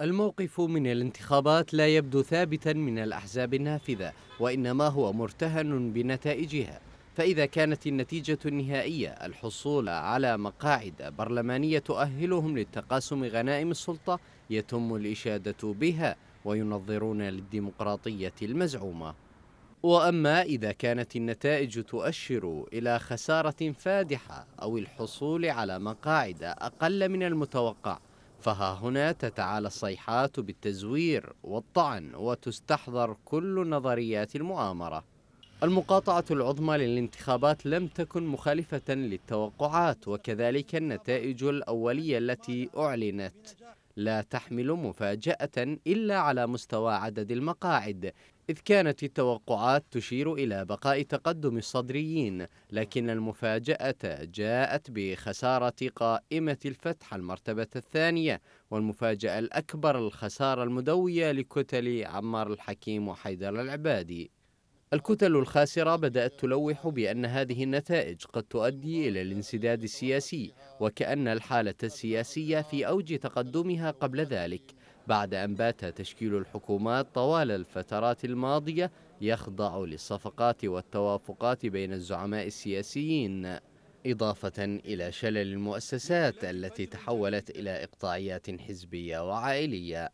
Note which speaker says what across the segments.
Speaker 1: الموقف من الانتخابات لا يبدو ثابتا من الأحزاب النافذة وإنما هو مرتهن بنتائجها فإذا كانت النتيجة النهائية الحصول على مقاعد برلمانية تؤهلهم للتقاسم غنائم السلطة يتم الإشادة بها وينظرون للديمقراطية المزعومة وأما إذا كانت النتائج تؤشر إلى خسارة فادحة أو الحصول على مقاعد أقل من المتوقع فها هنا تتعالى الصيحات بالتزوير والطعن وتستحضر كل نظريات المؤامرة المقاطعة العظمى للانتخابات لم تكن مخالفة للتوقعات وكذلك النتائج الأولية التي أعلنت لا تحمل مفاجأة إلا على مستوى عدد المقاعد إذ كانت التوقعات تشير إلى بقاء تقدم الصدريين لكن المفاجأة جاءت بخسارة قائمة الفتح المرتبة الثانية والمفاجأة الأكبر الخسارة المدوية لكتل عمار الحكيم وحيدر العبادي الكتل الخاسرة بدأت تلوح بأن هذه النتائج قد تؤدي إلى الانسداد السياسي وكأن الحالة السياسية في أوج تقدمها قبل ذلك بعد أن بات تشكيل الحكومات طوال الفترات الماضية يخضع للصفقات والتوافقات بين الزعماء السياسيين إضافة إلى شلل المؤسسات التي تحولت إلى إقطاعيات حزبية وعائلية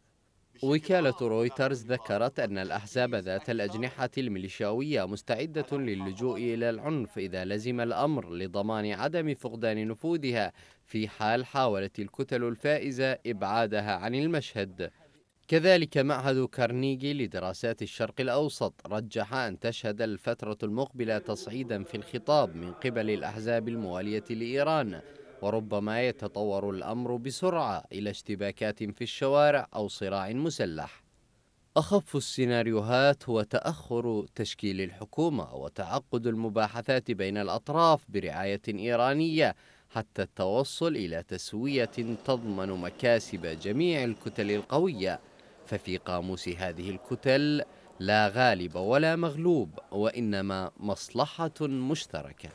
Speaker 1: وكالة رويترز ذكرت أن الأحزاب ذات الأجنحة الميليشياوية مستعدة للجوء إلى العنف إذا لزم الأمر لضمان عدم فقدان نفوذها في حال حاولت الكتل الفائزة إبعادها عن المشهد كذلك معهد كارنيجي لدراسات الشرق الأوسط رجح أن تشهد الفترة المقبلة تصعيدا في الخطاب من قبل الأحزاب الموالية لإيران وربما يتطور الأمر بسرعة إلى اشتباكات في الشوارع أو صراع مسلح أخف السيناريوهات هو تأخر تشكيل الحكومة وتعقد المباحثات بين الأطراف برعاية إيرانية حتى التوصل إلى تسوية تضمن مكاسب جميع الكتل القوية ففي قاموس هذه الكتل لا غالب ولا مغلوب وإنما مصلحة مشتركة